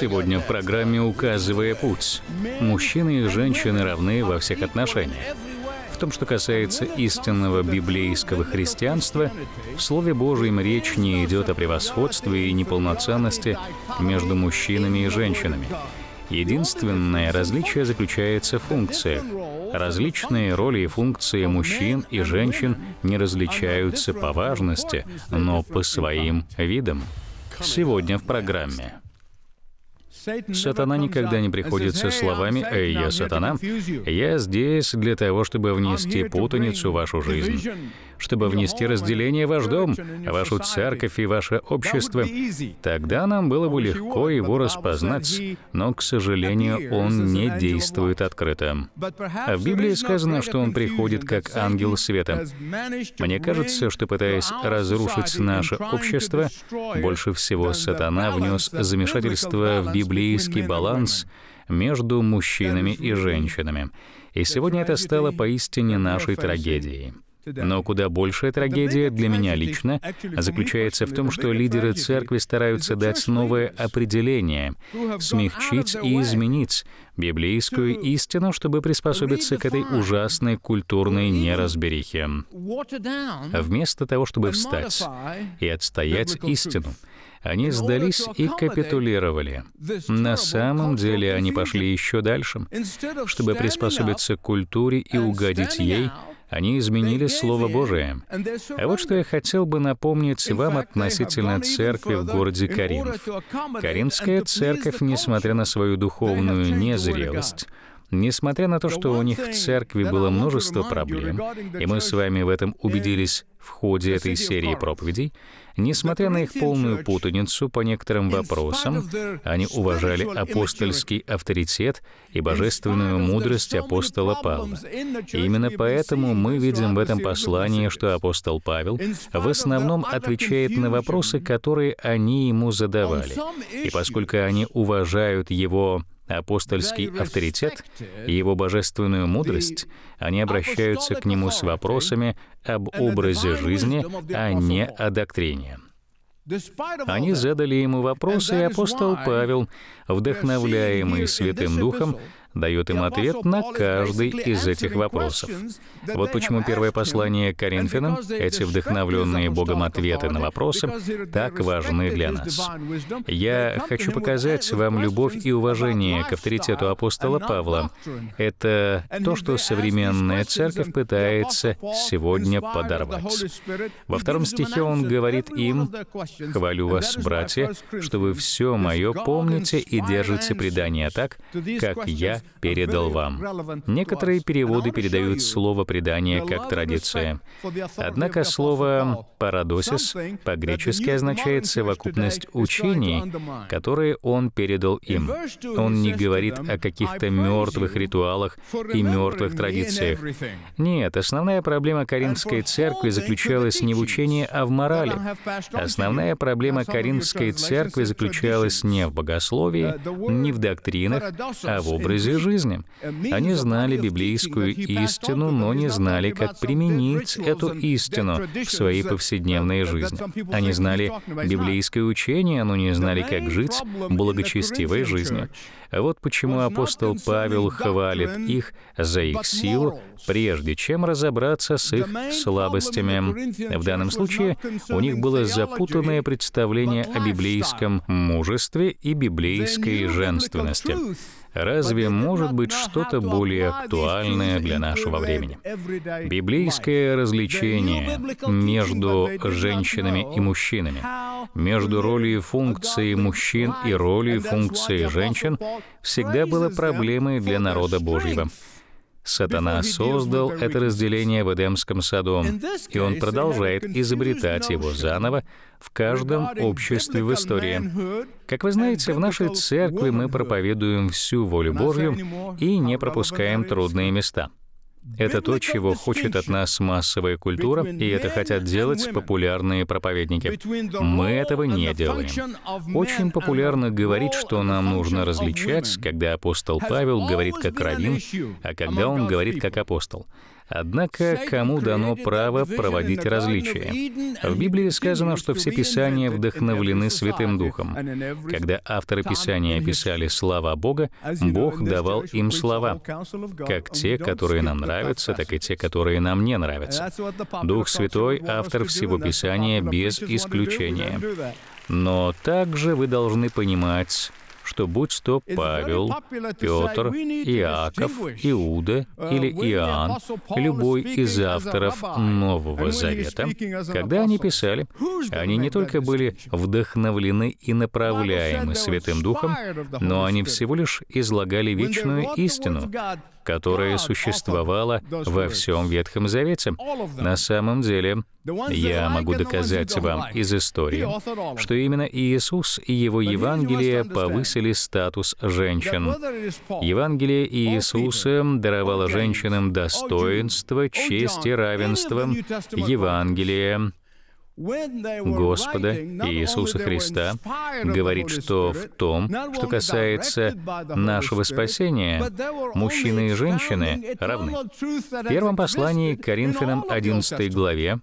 Сегодня в программе «Указывая путь». Мужчины и женщины равны во всех отношениях. В том, что касается истинного библейского христианства, в Слове Божьем речь не идет о превосходстве и неполноценности между мужчинами и женщинами. Единственное различие заключается в функциях. Различные роли и функции мужчин и женщин не различаются по важности, но по своим видам. Сегодня в программе Сатана никогда не приходит со словами «Эй, я сатана». «Я здесь для того, чтобы внести путаницу в вашу жизнь» чтобы внести разделение в ваш дом, вашу церковь и ваше общество. Тогда нам было бы легко его распознать, но, к сожалению, он не действует открыто. А в Библии сказано, что он приходит как ангел света. Мне кажется, что, пытаясь разрушить наше общество, больше всего сатана внес замешательство в библейский баланс между мужчинами и женщинами. И сегодня это стало поистине нашей трагедией. Но куда большая трагедия для меня лично заключается в том, что лидеры церкви стараются дать новое определение, смягчить и изменить библейскую истину, чтобы приспособиться к этой ужасной культурной неразберихе. Вместо того, чтобы встать и отстоять истину, они сдались и капитулировали. На самом деле они пошли еще дальше. Чтобы приспособиться к культуре и угодить ей, они изменили Слово Божие. А вот что я хотел бы напомнить вам относительно церкви в городе Каринф. Каринская церковь, несмотря на свою духовную незрелость, Несмотря на то, что у них в церкви было множество проблем, и мы с вами в этом убедились в ходе этой серии проповедей, Несмотря на их полную путаницу по некоторым вопросам, они уважали апостольский авторитет и божественную мудрость апостола Павла. И именно поэтому мы видим в этом послании, что апостол Павел в основном отвечает на вопросы, которые они ему задавали. И поскольку они уважают его апостольский авторитет и его божественную мудрость, они обращаются к нему с вопросами об образе жизни, а не о доктрине. Они задали ему вопросы, и апостол Павел, вдохновляемый Святым Духом, дает им ответ на каждый из этих вопросов. Вот почему первое послание Коринфянам, эти вдохновленные Богом ответы на вопросы, так важны для нас. Я хочу показать вам любовь и уважение к авторитету апостола Павла. Это то, что современная церковь пытается сегодня подорвать. Во втором стихе он говорит им, «Хвалю вас, братья, что вы все мое помните и держите предание так, как я передал вам. Некоторые переводы передают слово «предание» как традиция. Однако слово «парадосис» по-гречески означает совокупность учений, которые он передал им. Он не говорит о каких-то мертвых ритуалах и мертвых традициях. Нет, основная проблема Каримской церкви заключалась не в учении, а в морали. Основная проблема Каримской церкви заключалась не в богословии, uh, не в доктринах, а в образе своей жизни. Они знали библейскую истину, но не знали, как применить эту истину в своей повседневной жизни. Они знали библейское учение, но не знали, как жить благочестивой жизнью. Вот почему апостол Павел хвалит их за их силу, прежде чем разобраться с их слабостями. В данном случае у них было запутанное представление о библейском мужестве и библейской женственности. Разве может быть что-то более актуальное для нашего времени? Библейское развлечение между женщинами и мужчинами, между ролью и функцией мужчин и ролью и функцией женщин всегда было проблемой для народа Божьего. Сатана создал это разделение в Эдемском саду, и он продолжает изобретать его заново в каждом обществе в истории. Как вы знаете, в нашей церкви мы проповедуем всю волю Божью и не пропускаем трудные места — это то, чего хочет от нас массовая культура, и это хотят делать популярные проповедники. Мы этого не делаем. Очень популярно говорить, что нам нужно различать, когда апостол Павел говорит как раввин, а когда он говорит как апостол. Однако кому дано право проводить различия? В Библии сказано, что все Писания вдохновлены Святым Духом. Когда авторы Писания писали слова Бога, Бог давал им слова, как те, которые нам нравятся, так и те, которые нам не нравятся. Дух Святой — автор всего Писания без исключения. Но также вы должны понимать, что будь что Павел, Петр, Иаков, Иуда uh, или Иоанн, любой из авторов Нового Завета, когда они писали, они не только были вдохновлены и направляемы Святым Духом, но они всего лишь излагали вечную истину, которая существовала во всем Ветхом Завете. На самом деле, я могу доказать вам из истории, что именно Иисус и его Евангелие повысили статус женщин. Евангелие Иисуса даровало женщинам достоинство, честь и равенство. Евангелие Господа Иисуса Христа говорит, что в том, что касается нашего спасения, мужчины и женщины равны. В первом послании к Коринфянам 11 главе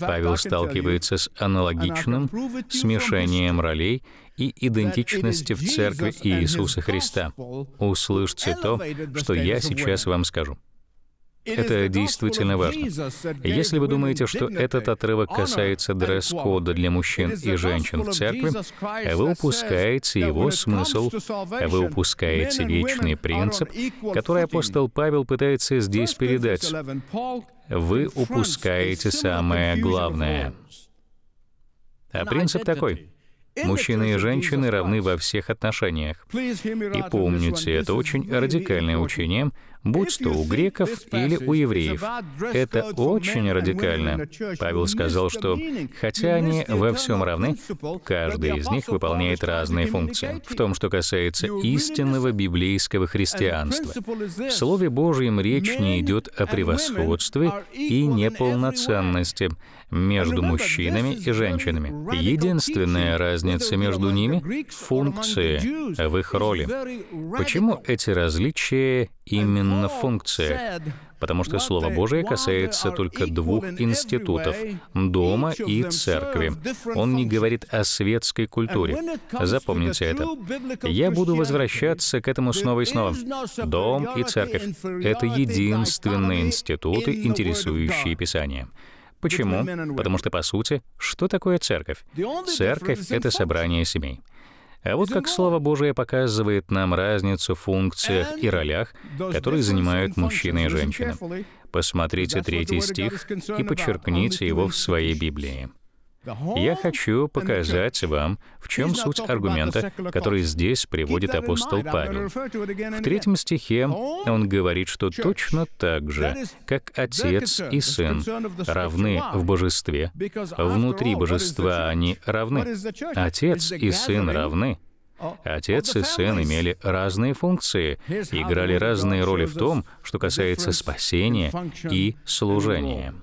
Павел сталкивается с аналогичным смешением ролей и идентичности в Церкви Иисуса Христа. Услышьте то, что я сейчас вам скажу. Это действительно важно. Если вы думаете, что этот отрывок касается дресс-кода для мужчин и женщин в церкви, а вы упускаете его смысл, а вы упускаете вечный принцип, который апостол Павел пытается здесь передать вы упускаете самое главное. А принцип такой. Мужчины и женщины равны во всех отношениях. И помните, это очень радикальное учение, будь то у греков или у евреев. Это очень радикально. Павел сказал, что хотя они во всем равны, каждый из них выполняет разные функции. В том, что касается истинного библейского христианства. В Слове Божьем речь не идет о превосходстве и неполноценности, между мужчинами и женщинами. Единственная разница между ними — функции в их роли. Почему эти различия именно функции? Потому что Слово Божие касается только двух институтов — дома и церкви. Он не говорит о светской культуре. Запомните это. Я буду возвращаться к этому снова и снова. Дом и церковь — это единственные институты, интересующие Писание. Почему? Потому что, по сути, что такое церковь? Церковь — это собрание семей. А вот как Слово Божие показывает нам разницу в функциях и ролях, которые занимают мужчины и женщины. Посмотрите третий стих и подчеркните его в своей Библии. Я хочу показать вам, в чем суть аргумента, который здесь приводит апостол Павел. В третьем стихе он говорит, что точно так же, как Отец и Сын равны в Божестве, внутри Божества они равны. Отец и Сын равны. Отец и сын имели разные функции, играли разные роли в том, что касается спасения и служения.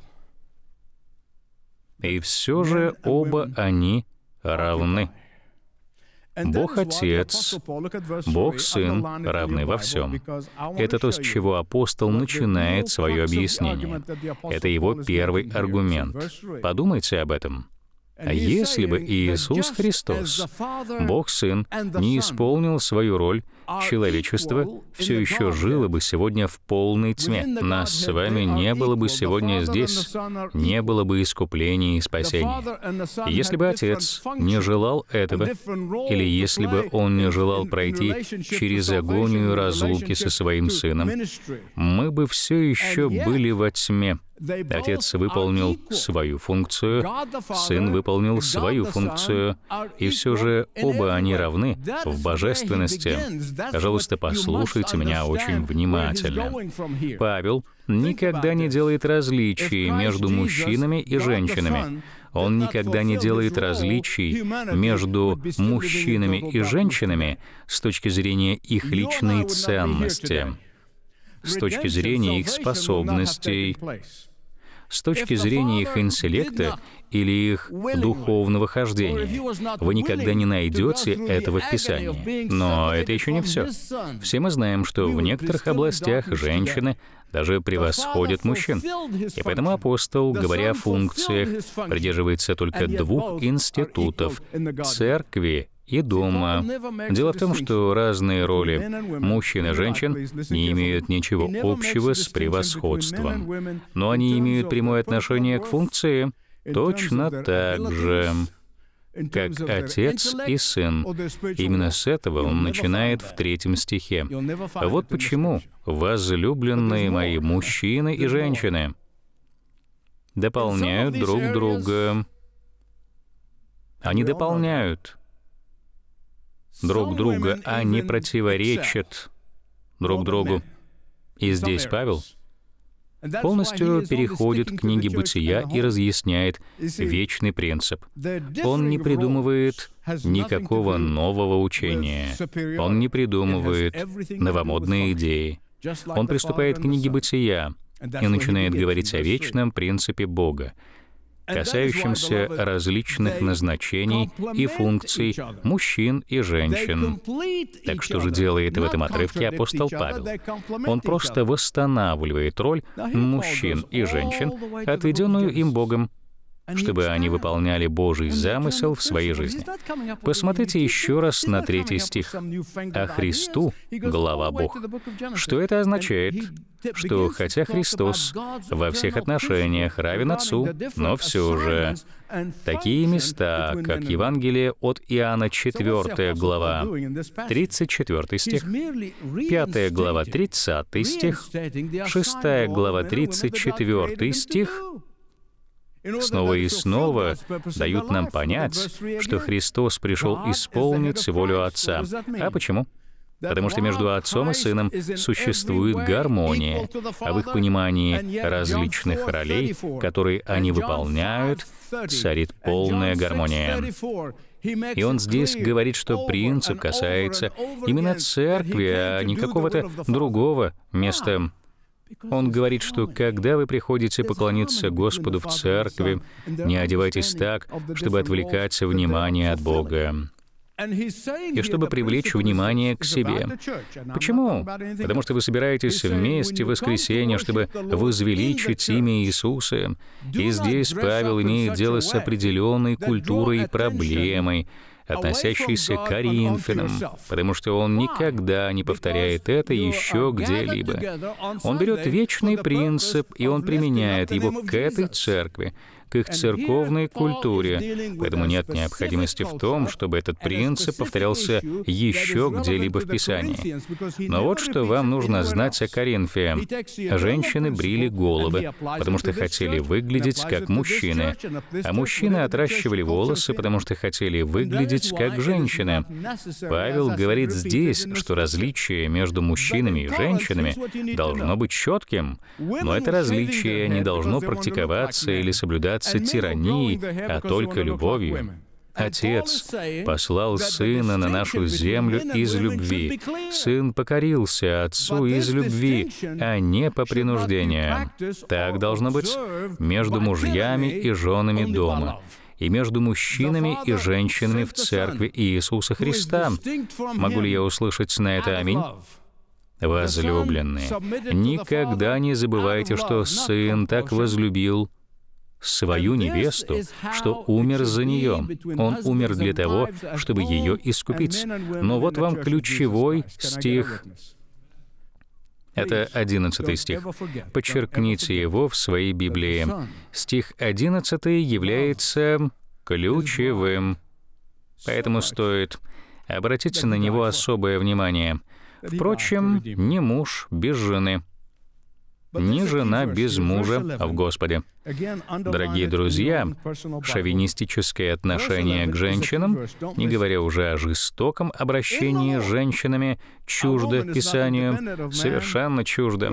И все же оба они равны. Бог Отец, Бог Сын равны во всем. Это то, с чего апостол начинает свое объяснение. Это его первый аргумент. Подумайте об этом. А если бы Иисус Христос, Бог Сын, не исполнил свою роль, человечество все еще жило бы сегодня в полной тьме. Нас с вами не было бы сегодня здесь, не было бы искупления и спасения. Если бы Отец не желал этого, или если бы Он не желал пройти через агонию разлуки со Своим Сыном, мы бы все еще были во тьме. Отец выполнил свою функцию, Сын выполнил свою функцию, и все же оба они равны в божественности. Пожалуйста, послушайте меня очень внимательно. Павел никогда не делает различий между мужчинами и женщинами. Он никогда не делает различий между мужчинами и женщинами с точки зрения их личной ценности, с точки зрения их способностей, с точки зрения их интеллекта или их духовного хождения. Вы никогда не найдете этого в Писании. Но это еще не все. Все мы знаем, что в некоторых областях женщины даже превосходят мужчин. И поэтому апостол, говоря о функциях, придерживается только двух институтов — церкви и дома. Дело в том, что разные роли мужчин и женщин не имеют ничего общего с превосходством, но они имеют прямое отношение к функции точно так же как отец и сын. Именно с этого он начинает в третьем стихе. Вот почему возлюбленные мои мужчины и женщины дополняют друг друга. Они дополняют друг друга, они противоречат друг другу. И здесь Павел полностью переходит к книге «Бытия» и разъясняет вечный принцип. Он не придумывает никакого нового учения. Он не придумывает новомодные идеи. Он приступает к книге «Бытия» и начинает говорить о вечном принципе Бога касающимся различных назначений и функций мужчин и женщин. Так что же делает в этом отрывке апостол Павел? Он просто восстанавливает роль мужчин и женщин, отведенную им Богом чтобы они выполняли Божий замысел в своей жизни. Посмотрите еще раз на третий стих. «А о Христу — глава Бог». Что это означает? Что хотя Христос во всех отношениях равен Отцу, но все же такие места, как Евангелие от Иоанна 4 глава, 34 стих, 5 глава, 30 стих, 6 глава, 34 стих, снова и снова дают нам понять, что Христос пришел исполнить волю Отца. А почему? Потому что между отцом и сыном существует гармония, а в их понимании различных ролей, которые они выполняют, царит полная гармония. И он здесь говорит, что принцип касается именно церкви, а не какого-то другого ah. места он говорит, что когда вы приходите поклониться Господу в церкви, не одевайтесь так, чтобы отвлекать внимание от Бога и чтобы привлечь внимание к себе. Почему? Потому что вы собираетесь вместе в воскресенье, чтобы возвеличить имя Иисуса. И здесь Павел имеет дело с определенной культурой и проблемой, относящийся к Коринфянам, потому что он никогда не повторяет это еще где-либо. Он берет вечный принцип, и он применяет его к этой церкви, к их церковной культуре. Поэтому нет необходимости в том, чтобы этот принцип повторялся еще где-либо в Писании. Но вот что вам нужно знать о Коринфе. Женщины брили головы, а потому что хотели выглядеть как мужчины, а мужчины отращивали волосы, потому что хотели выглядеть как женщины. Павел говорит здесь, что различие между мужчинами и женщинами должно быть четким, но это различие не должно практиковаться или соблюдаться поддаться тирании, а только любовью. Отец послал Сына на нашу землю из любви. Сын покорился Отцу из любви, а не по принуждению. Так должно быть между мужьями и женами дома и между мужчинами и женщинами в церкви Иисуса Христа. Могу ли я услышать на это «Аминь»? Возлюбленные, никогда не забывайте, что Сын так возлюбил свою невесту, что умер за нее. Он умер для того, чтобы ее искупить. Но вот вам ключевой стих это 11 стих. Подчеркните его в своей Библии. Стих 11 является ключевым. Поэтому стоит обратить на него особое внимание. Впрочем, не муж без жены. Ни жена без мужа а в Господе. Дорогие друзья, шовинистическое отношение к женщинам, не говоря уже о жестоком обращении с женщинами, чуждо Писанию, совершенно чуждо.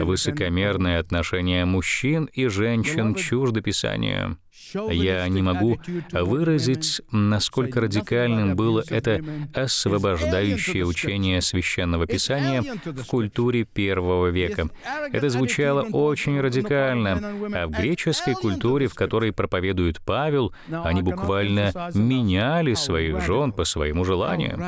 Высокомерное отношение мужчин и женщин чуждо Писанию. Я не могу выразить, насколько радикальным было это освобождающее учение Священного Писания в культуре первого века. Это звучало очень радикально, а в греческой культуре, в которой проповедует Павел, они буквально меняли своих жен по своему желанию.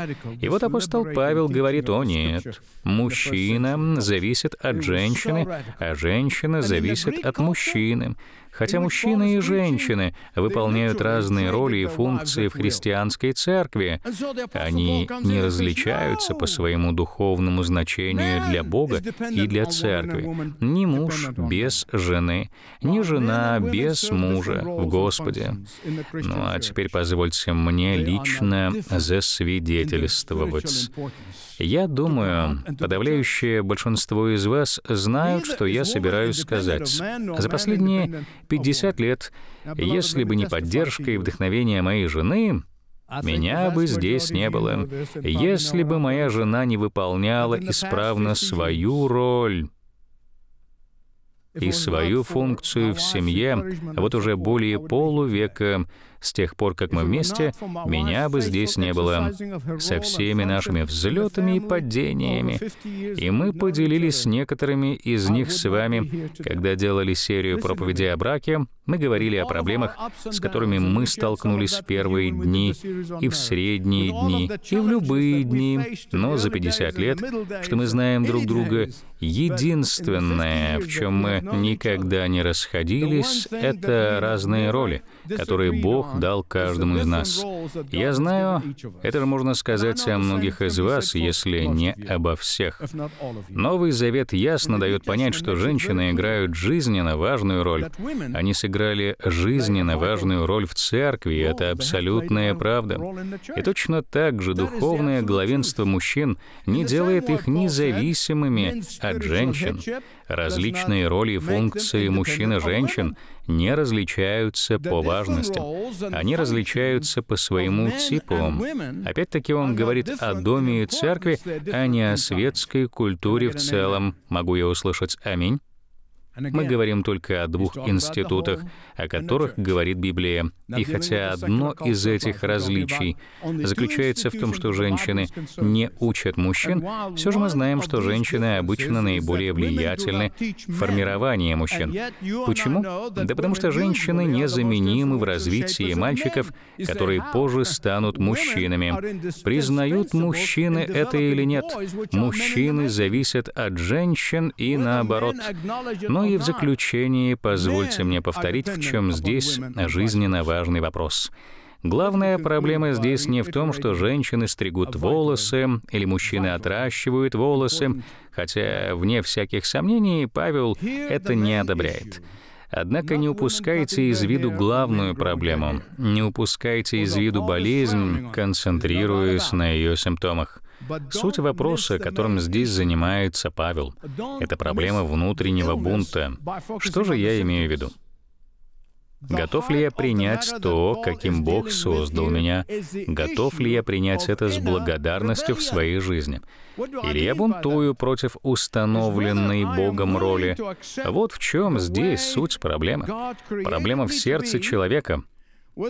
И вот апостол Павел говорит, о нет, мужчина зависит от женщины, а женщина зависит от мужчины. Хотя мужчины и женщины женщины выполняют разные роли и функции в христианской церкви. Они не различаются по своему духовному значению для Бога и для церкви. Ни муж без жены, ни жена без мужа в Господе. Ну а теперь позвольте мне лично засвидетельствовать. Я думаю, подавляющее большинство из вас знают, что я собираюсь сказать. За последние 50 лет, если бы не поддержка и вдохновение моей жены, меня бы здесь не было, если бы моя жена не выполняла исправно свою роль и свою функцию в семье вот уже более полувека, с тех пор, как мы вместе, меня бы здесь не было. Со всеми нашими взлетами и падениями. И мы поделились некоторыми из них с вами. Когда делали серию проповедей о браке, мы говорили о проблемах, с которыми мы столкнулись в первые дни, и в средние дни, и в любые дни. Но за 50 лет, что мы знаем друг друга, единственное, в чем мы никогда не расходились, это разные роли, которые Бог Бог дал каждому из нас. Я знаю, это же можно сказать о многих из вас, если не обо всех. Новый Завет ясно дает понять, что женщины играют жизненно важную роль. Они сыграли жизненно важную роль в церкви, и это абсолютная правда. И точно так же духовное главенство мужчин не делает их независимыми от женщин. Различные роли и функции мужчин и женщин не различаются по важности. Они различаются по своему типу. Опять-таки он говорит о доме и церкви, а не о светской культуре в целом. Могу я услышать «Аминь»? Мы говорим только о двух институтах, о которых говорит Библия. И хотя одно из этих различий заключается в том, что женщины не учат мужчин, все же мы знаем, что женщины обычно наиболее влиятельны в формировании мужчин. Почему? Да потому что женщины незаменимы в развитии мальчиков, которые позже станут мужчинами. Признают мужчины это или нет, мужчины зависят от женщин и наоборот. Но и в заключение позвольте мне повторить, в чем здесь жизненно важный вопрос. Главная проблема здесь не в том, что женщины стригут волосы или мужчины отращивают волосы, хотя, вне всяких сомнений, Павел это не одобряет. Однако не упускайте из виду главную проблему. Не упускайте из виду болезнь, концентрируясь на ее симптомах. Суть вопроса, которым здесь занимается Павел, это проблема внутреннего бунта. Что же я имею в виду? Готов ли я принять то, каким Бог создал меня? Готов ли я принять это с благодарностью в своей жизни? Или я бунтую против установленной Богом роли? Вот в чем здесь суть проблемы. Проблема в сердце человека —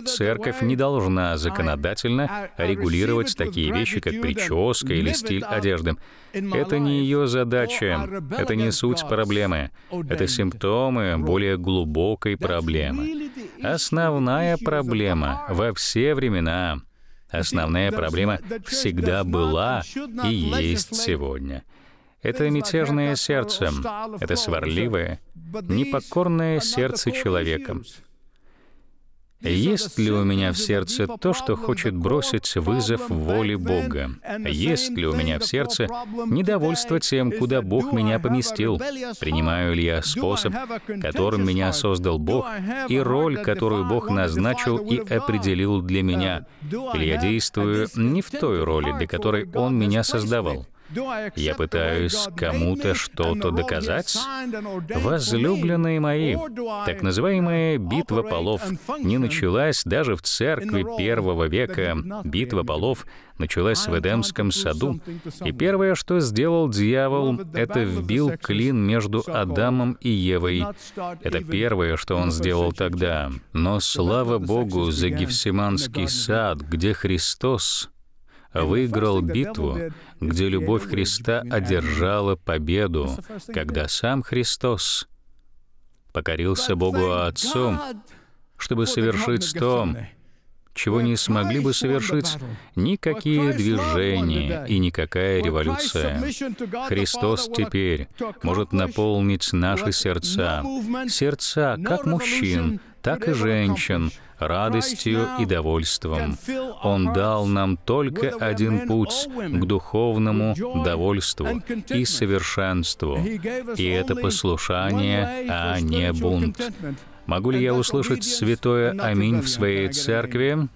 Церковь не должна законодательно регулировать такие вещи, как прическа или стиль одежды. Это не ее задача, это не суть проблемы. Это симптомы более глубокой проблемы. Основная проблема во все времена Основная проблема всегда была и есть сегодня. Это мятежное сердце, это сварливое, непокорное сердце человека. Есть ли у меня в сердце то, что хочет бросить вызов воле Бога? Есть ли у меня в сердце недовольство тем, куда Бог меня поместил? Принимаю ли я способ, которым меня создал Бог, и роль, которую Бог назначил и определил для меня? Или я действую не в той роли, для которой Он меня создавал? Я пытаюсь кому-то что-то доказать? Возлюбленные мои, так называемая битва полов не началась даже в церкви первого века. Битва полов началась в Эдемском саду. И первое, что сделал дьявол, это вбил клин между Адамом и Евой. Это первое, что он сделал тогда. Но слава Богу за Гефсиманский сад, где Христос выиграл битву, где любовь Христа одержала победу, когда сам Христос покорился Богу Отцу, чтобы совершить то, чего не смогли бы совершить никакие движения и никакая революция. Христос теперь может наполнить наши сердца, сердца как мужчин, так и женщин, радостью и довольством. Он дал нам только один путь к духовному довольству и совершенству. И это послушание, а не бунт. Могу ли я услышать святое «Аминь» в своей церкви?